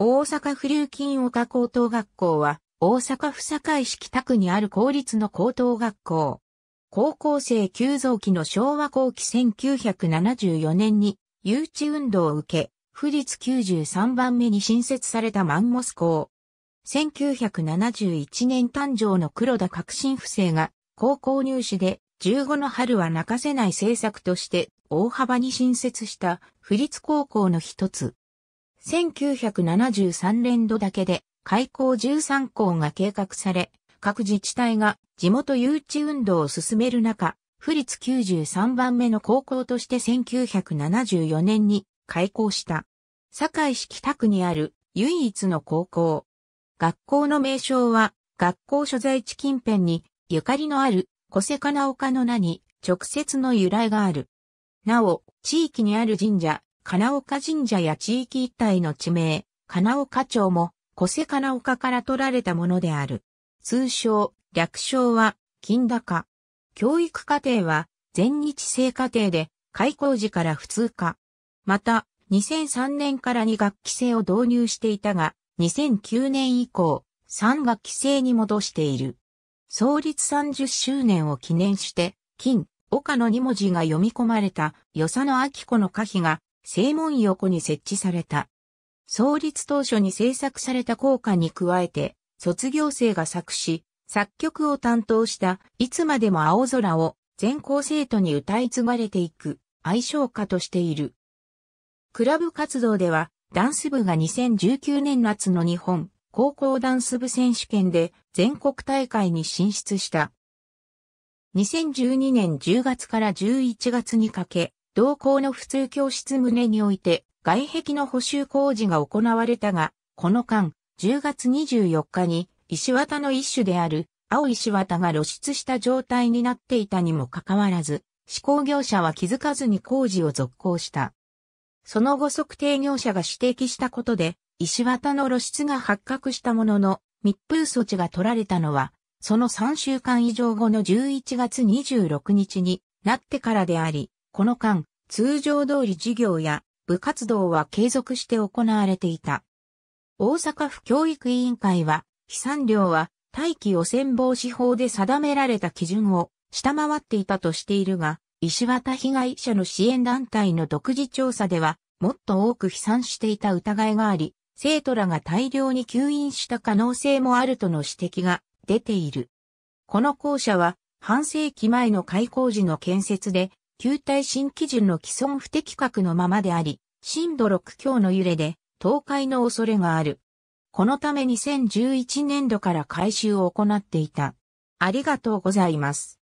大阪府立金岡高等学校は、大阪府堺市北区にある公立の高等学校。高校生急増期の昭和後期1974年に、誘致運動を受け、府立93番目に新設されたマンモス校。1971年誕生の黒田革新不正が、高校入試で、15の春は泣かせない政策として、大幅に新設した、府立高校の一つ。1973年度だけで開校13校が計画され、各自治体が地元誘致運動を進める中、府立93番目の高校として1974年に開校した。堺市北区にある唯一の高校。学校の名称は学校所在地近辺にゆかりのある小瀬金丘の名に直接の由来がある。なお、地域にある神社、金岡神社や地域一帯の地名、金岡町も、小瀬金岡から取られたものである。通称、略称は、金高。教育課程は、全日制課程で、開校時から普通科。また、2003年から2学期制を導入していたが、2009年以降、3学期制に戻している。創立30周年を記念して、金、岡の2文字が読み込まれた、与謝野秋子の歌碑が正門横に設置された。創立当初に制作された効果に加えて、卒業生が作詞、作曲を担当したいつまでも青空を全校生徒に歌い継がれていく愛称歌としている。クラブ活動ではダンス部が2019年夏の日本高校ダンス部選手権で全国大会に進出した。2012年10月から11月にかけ同校の普通教室棟において外壁の補修工事が行われたが、この間、10月24日に石綿の一種である青石綿が露出した状態になっていたにもかかわらず、施工業者は気づかずに工事を続行した。その後測定業者が指摘したことで、石綿の露出が発覚したものの、密封措置が取られたのは、その3週間以上後の11月26日になってからであり、この間、通常通り事業や部活動は継続して行われていた。大阪府教育委員会は、飛散量は大気汚染防止法で定められた基準を下回っていたとしているが、石渡被害者の支援団体の独自調査では、もっと多く飛散していた疑いがあり、生徒らが大量に吸引した可能性もあるとの指摘が出ている。この校舎は、半世紀前の開校時の建設で、球体新基準の既存不適格のままであり、震度6強の揺れで倒壊の恐れがある。このため2011年度から改修を行っていた。ありがとうございます。